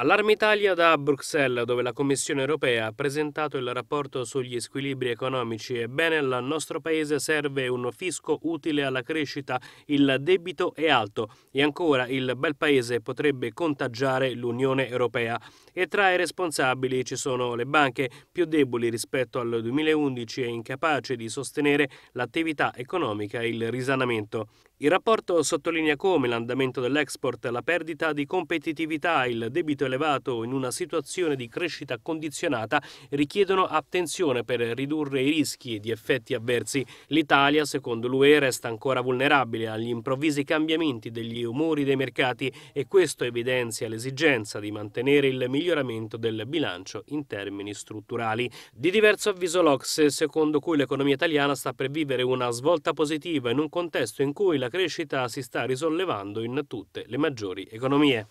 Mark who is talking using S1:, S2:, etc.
S1: Allarme Italia da Bruxelles, dove la Commissione europea ha presentato il rapporto sugli squilibri economici. Ebbene, al nostro paese serve un fisco utile alla crescita, il debito è alto e ancora il bel paese potrebbe contagiare l'Unione europea. E tra i responsabili ci sono le banche più deboli rispetto al 2011 e incapaci di sostenere l'attività economica e il risanamento. Il rapporto sottolinea come l'andamento dell'export, la perdita di competitività e il debito elevato in una situazione di crescita condizionata richiedono attenzione per ridurre i rischi di effetti avversi. L'Italia, secondo l'UE, resta ancora vulnerabile agli improvvisi cambiamenti degli umori dei mercati e questo evidenzia l'esigenza di mantenere il miglioramento del bilancio in termini strutturali. Di diverso avviso l'Ocse, secondo cui l'economia italiana sta per vivere una svolta positiva in un contesto in cui la crescita si sta risollevando in tutte le maggiori economie.